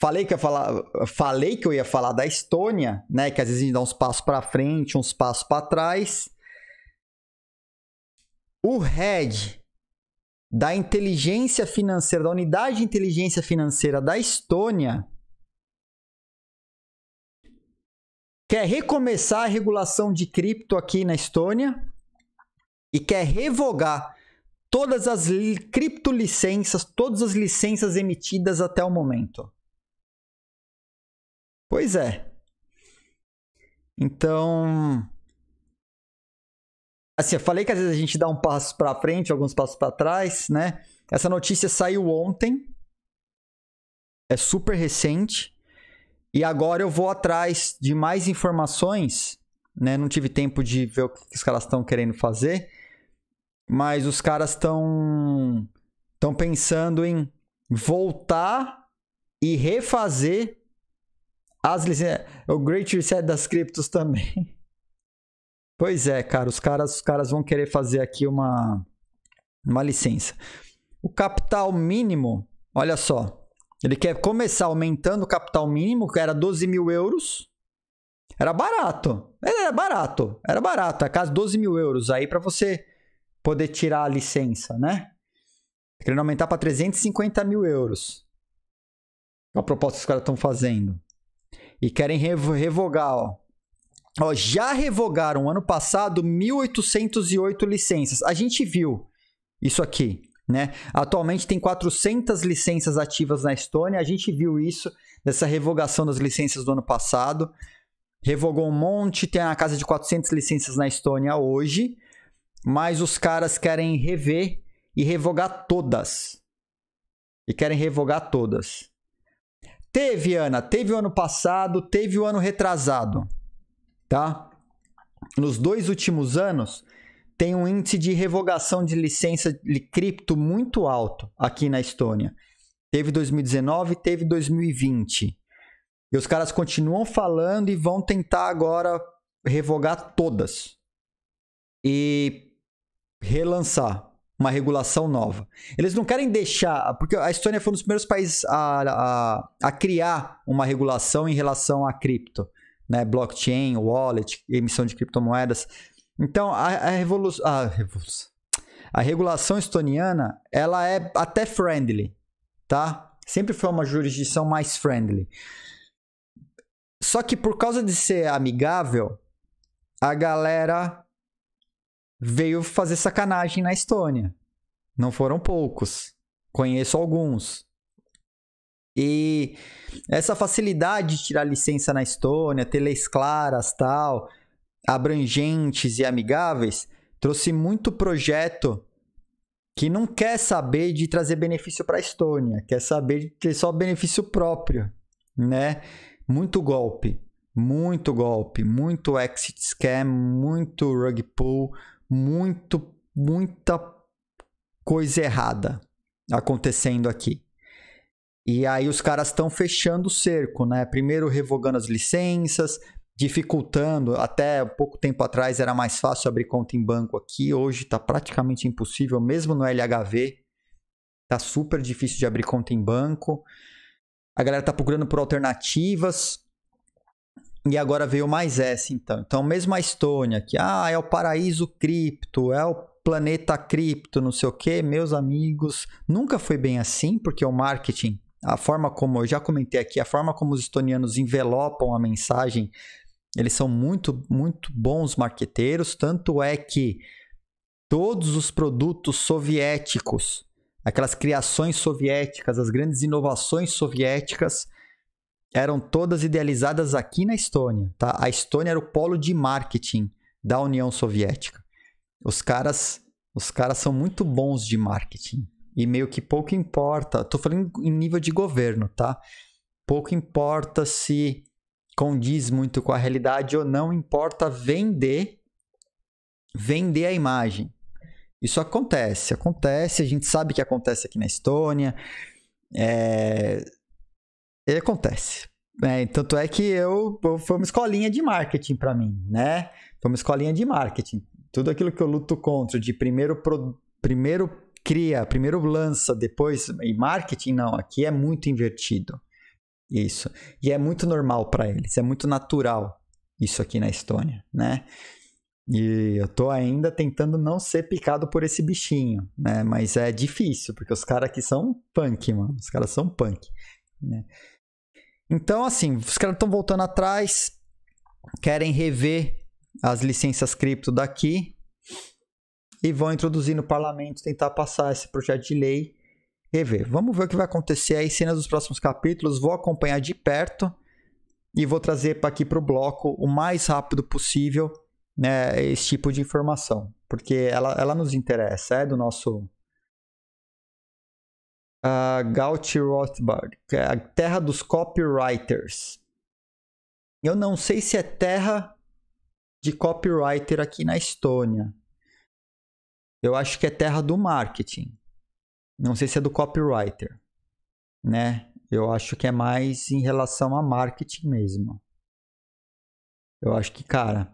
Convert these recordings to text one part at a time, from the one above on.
Falei que, eu falar, falei que eu ia falar da Estônia, né? Que às vezes a gente dá uns passos para frente, uns passos para trás. O head da inteligência financeira, da unidade de inteligência financeira da Estônia, quer recomeçar a regulação de cripto aqui na Estônia e quer revogar todas as criptolicenças, todas as licenças emitidas até o momento. Pois é. Então. Assim, eu falei que às vezes a gente dá um passo para frente, alguns passos para trás, né? Essa notícia saiu ontem. É super recente. E agora eu vou atrás de mais informações, né? Não tive tempo de ver o que os caras estão querendo fazer, mas os caras estão estão pensando em voltar e refazer as licenças. É o Great Reset das criptos também. Pois é, cara. Os caras, os caras vão querer fazer aqui uma, uma licença. O capital mínimo, olha só. Ele quer começar aumentando o capital mínimo, que era 12 mil euros. Era barato. Era barato. Era barato. A casa 12 mil euros aí para você poder tirar a licença, né? Querendo aumentar para 350 mil euros. É a proposta que os caras estão fazendo e querem revogar, ó. ó. já revogaram ano passado 1.808 licenças. A gente viu isso aqui, né? Atualmente tem 400 licenças ativas na Estônia. A gente viu isso dessa revogação das licenças do ano passado. Revogou um monte, tem a casa de 400 licenças na Estônia hoje, mas os caras querem rever e revogar todas. E querem revogar todas. Teve, Ana, teve o ano passado, teve o ano retrasado, tá? Nos dois últimos anos, tem um índice de revogação de licença de cripto muito alto aqui na Estônia. Teve 2019, teve 2020. E os caras continuam falando e vão tentar agora revogar todas e relançar uma regulação nova. Eles não querem deixar, porque a Estônia foi um dos primeiros países a, a, a criar uma regulação em relação a cripto, né? blockchain, wallet, emissão de criptomoedas. Então, a, a, revolu a, revolução, a regulação estoniana, ela é até friendly, tá? Sempre foi uma jurisdição mais friendly. Só que por causa de ser amigável, a galera veio fazer sacanagem na Estônia. Não foram poucos. Conheço alguns. E essa facilidade de tirar licença na Estônia, ter leis claras, tal, abrangentes e amigáveis, trouxe muito projeto que não quer saber de trazer benefício para a Estônia, quer saber de ter só benefício próprio, né? Muito golpe, muito golpe, muito exit scam, muito rug pull, muito, muita coisa errada acontecendo aqui. E aí os caras estão fechando o cerco, né? Primeiro revogando as licenças, dificultando. Até pouco tempo atrás era mais fácil abrir conta em banco aqui, hoje está praticamente impossível, mesmo no LHV. está super difícil de abrir conta em banco. A galera está procurando por alternativas. E agora veio mais essa, então. Então, mesmo a Estônia, que ah, é o paraíso cripto, é o planeta cripto, não sei o que, meus amigos. Nunca foi bem assim, porque o marketing, a forma como eu já comentei aqui, a forma como os estonianos envelopam a mensagem, eles são muito, muito bons marqueteiros. Tanto é que todos os produtos soviéticos, aquelas criações soviéticas, as grandes inovações soviéticas, eram todas idealizadas aqui na Estônia. Tá? A Estônia era o polo de marketing da União Soviética. Os caras, os caras são muito bons de marketing e meio que pouco importa. Estou falando em nível de governo, tá? Pouco importa se condiz muito com a realidade ou não, importa vender vender a imagem. Isso acontece, acontece, a gente sabe que acontece aqui na Estônia. É, e acontece. É, tanto é que eu, eu foi uma escolinha de marketing para mim, né? Foi uma escolinha de marketing. Tudo aquilo que eu luto contra, de primeiro, pro, primeiro cria, primeiro lança, depois. E marketing, não, aqui é muito invertido. Isso. E é muito normal para eles, é muito natural isso aqui na Estônia, né? E eu tô ainda tentando não ser picado por esse bichinho, né? Mas é difícil, porque os caras aqui são punk, mano. Os caras são punk, né? Então, assim, os caras estão voltando atrás, querem rever as licenças cripto daqui e vão introduzir no parlamento, tentar passar esse projeto de lei, rever. Vamos ver o que vai acontecer aí, cenas dos próximos capítulos, vou acompanhar de perto e vou trazer para aqui para o bloco o mais rápido possível né, esse tipo de informação, porque ela, ela nos interessa, é do nosso uh, Gauti Rothbard, que é a terra dos copywriters. Eu não sei se é terra de copywriter aqui na Estônia. Eu acho que é terra do marketing. Não sei se é do copywriter, né? Eu acho que é mais em relação a marketing mesmo. Eu acho que, cara,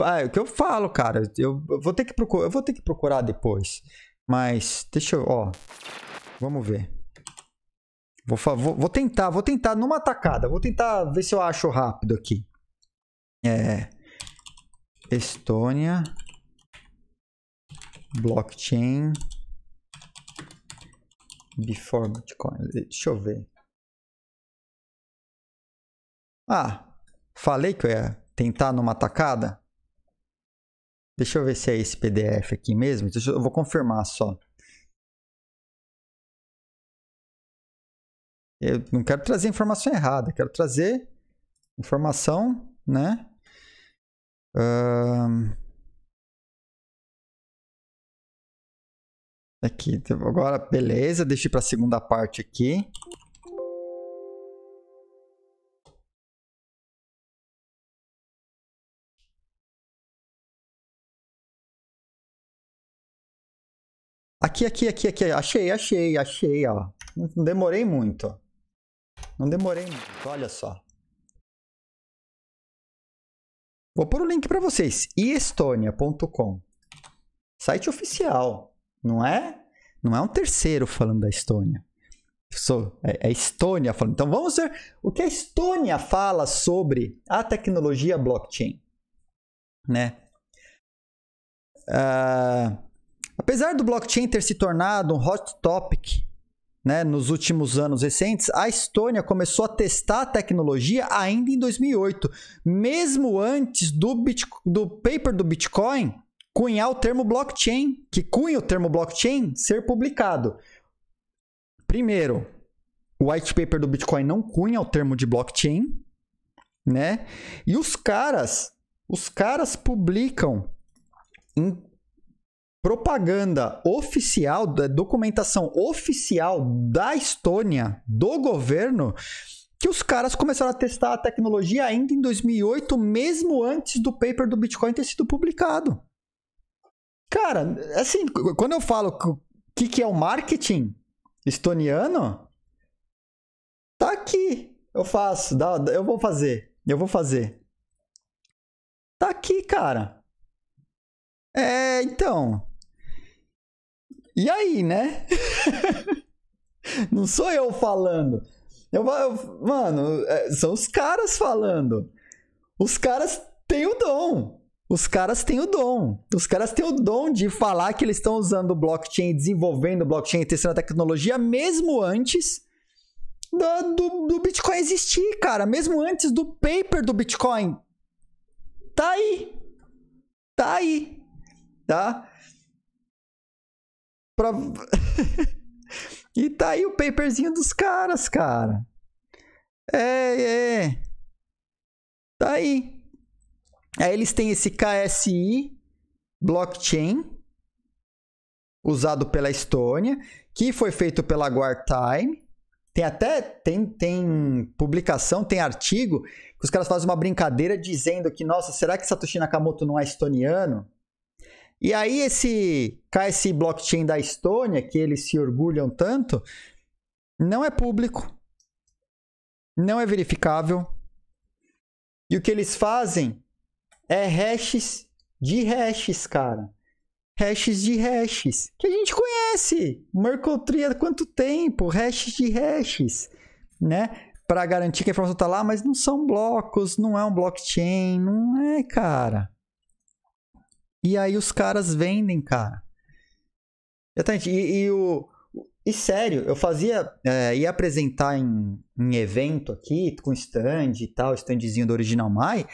ah, é o que eu falo, cara. Eu vou ter que procurar, eu vou ter que procurar depois. Mas deixa eu, ó. Vamos ver. Vou, vou, vou, tentar, vou tentar numa tacada. Vou tentar ver se eu acho rápido aqui. É. Estônia. Blockchain. Before Bitcoin. Deixa eu ver. Ah, falei que eu ia tentar numa tacada. Deixa eu ver se é esse PDF aqui mesmo. Deixa eu, eu vou confirmar só. Eu não quero trazer informação errada, quero trazer informação, né? Aqui, então, agora, beleza, deixei para a segunda parte aqui. Aqui, aqui, aqui, aqui. Achei, achei, achei, ó. Não demorei muito. Não demorei muito, olha só. Vou pôr o link para vocês, estonia.com. Site oficial, não é? Não é um terceiro falando da Estônia. Sou, é, é Estônia falando. Então vamos ver o que a Estônia fala sobre a tecnologia blockchain, né? Uh, apesar do blockchain ter se tornado um hot topic né, nos últimos anos recentes, a Estônia começou a testar a tecnologia ainda em 2008, mesmo antes do, Bit... do paper do Bitcoin cunhar o termo blockchain, que cunha o termo blockchain ser publicado. Primeiro, o white paper do Bitcoin não cunha o termo de blockchain, né? E os caras, os caras publicam em propaganda oficial, documentação oficial da Estônia, do governo, que os caras começaram a testar a tecnologia ainda em 2008, mesmo antes do paper do Bitcoin ter sido publicado. Cara, assim, quando eu falo o que, que é o marketing estoniano, tá aqui. Eu faço, eu vou fazer, eu vou fazer. Tá aqui, cara. É, então. E aí, né? não sou eu falando. Eu, eu, mano, é, são os caras falando. Os caras têm o dom. Os caras têm o dom. Os caras têm o dom de falar que eles estão usando o blockchain, desenvolvendo blockchain, testando a tecnologia, mesmo antes do, do, do, Bitcoin existir, cara. Mesmo antes do paper do Bitcoin. Tá aí. Tá aí. Tá? Pra... e tá aí o paperzinho dos caras, cara. É, é. Tá aí. Aí eles têm esse KSI blockchain usado pela Estônia, que foi feito pela Guardtime. Tem até tem, tem publicação, tem artigo que os caras fazem uma brincadeira dizendo que, nossa, será que Satoshi Nakamoto não é estoniano? E aí esse KS blockchain da Estônia, que eles se orgulham tanto, não é público, não é verificável. E o que eles fazem é hashes de hashes, cara. Hashes de hashes. Que a gente conhece. Merkle Tree há quanto tempo? Hashes de hashes. Né? Para garantir que a informação está lá, mas não são blocos, não é um blockchain, não é, cara. E aí os caras vendem, cara. Exatamente. E, e o. E sério, eu fazia. É, ia apresentar em, em evento aqui, com stand e tal, standzinho do Original Mai.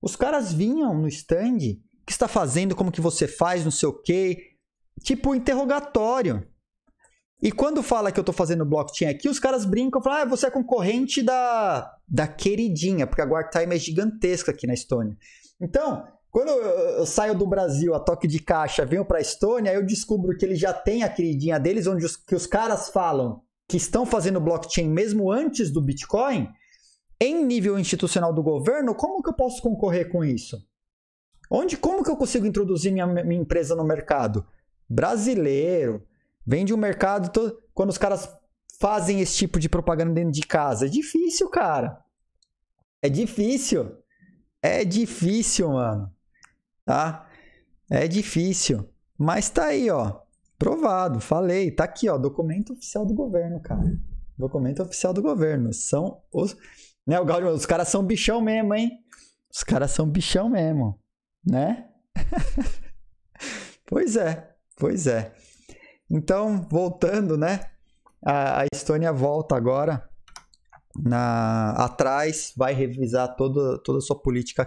Os caras vinham no stand. O que está fazendo? Como que você faz? Não sei o quê. Tipo interrogatório. E quando fala que eu tô fazendo blockchain aqui, os caras brincam, falam, ah, você é concorrente da, da queridinha, porque a Guard Time é gigantesca aqui na Estônia. Então, quando eu saio do Brasil a toque de caixa, venho para Estônia, eu descubro que eles já têm a queridinha deles, onde os, que os caras falam que estão fazendo blockchain mesmo antes do Bitcoin, em nível institucional do governo, como que eu posso concorrer com isso? Onde, como que eu consigo introduzir minha, minha empresa no mercado? Brasileiro, vende o um mercado todo, quando os caras fazem esse tipo de propaganda dentro de casa. É difícil, cara. É difícil. É difícil, mano tá? É difícil, mas tá aí, ó, provado, falei, tá aqui, ó, documento oficial do governo, cara. Documento oficial do governo. São os, né, o Gaudio, os caras são bichão mesmo, hein? Os caras são bichão mesmo, né? pois é, pois é. Então, voltando, né? A, a Estônia volta agora na, atrás, vai revisar toda, toda a sua política